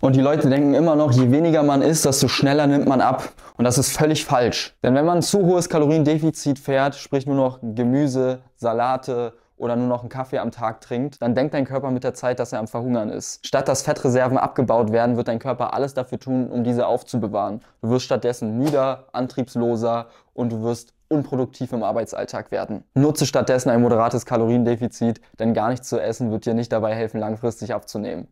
Und die Leute denken immer noch, je weniger man isst, desto schneller nimmt man ab. Und das ist völlig falsch. Denn wenn man ein zu hohes Kaloriendefizit fährt, sprich nur noch Gemüse, Salate oder nur noch einen Kaffee am Tag trinkt, dann denkt dein Körper mit der Zeit, dass er am Verhungern ist. Statt dass Fettreserven abgebaut werden, wird dein Körper alles dafür tun, um diese aufzubewahren. Du wirst stattdessen müder, antriebsloser und du wirst unproduktiv im Arbeitsalltag werden. Nutze stattdessen ein moderates Kaloriendefizit, denn gar nichts zu essen wird dir nicht dabei helfen, langfristig abzunehmen.